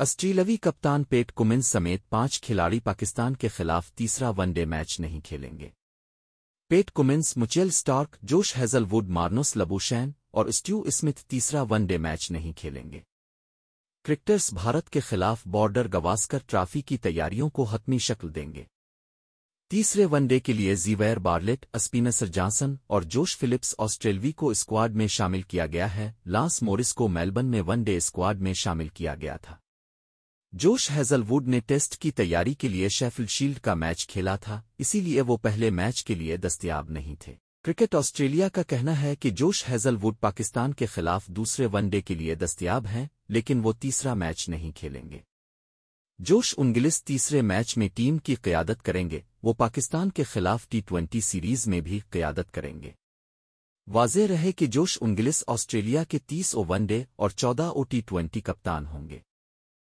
ऑस्ट्रेलवी कप्तान पेट कुमिंस समेत पांच खिलाड़ी पाकिस्तान के खिलाफ तीसरा वनडे मैच नहीं खेलेंगे Pat Cummins Mitchell Starc Josh Hazlewood Marnus Labuschagne और स्ट्यू स्मिथ तीसरा वनडे मैच नहीं खेलेंगे क्रिकेटर्स भारत के खिलाफ बॉर्डर गवास्कर ट्रॉफी की तैयारियों को हतमी शक्ल देंगे तीसरे वनडे के लिए जीवेर बार्लेट स्पिनसर जॉनसन और जोश फिलिप्स ऑस्ट्रेलवी को स्क्वाड में शामिल किया गया है लांस मोरिस को मेलबर्न में वनडे स्क्वाड में शामिल किया गया था जोश हैजलवुड ने टेस्ट की तैयारी के लिए शेफिल्ड शील्ड का मैच खेला था इसीलिए वो पहले मैच के लिए दस्तियाब नहीं थे क्रिकेट ऑस्ट्रेलिया का कहना है कि जोश हैजलवुड पाकिस्तान के खिलाफ दूसरे वनडे के लिए दस्तियाब हैं लेकिन वो तीसरा मैच नहीं खेलेंगे जोश उनगिलिस तीसरे मैच में टीम की क्यादत करेंगे वो पाकिस्तान के खिलाफ टी ट्वेंटी सीरीज में भी क्यादत करेंगे वाजह रहे कि जोश उनगिलिस ऑस्ट्रेलिया के तीस ओ वनडे और चौदह ओ टी ट्वेंटी कप्तान होंगे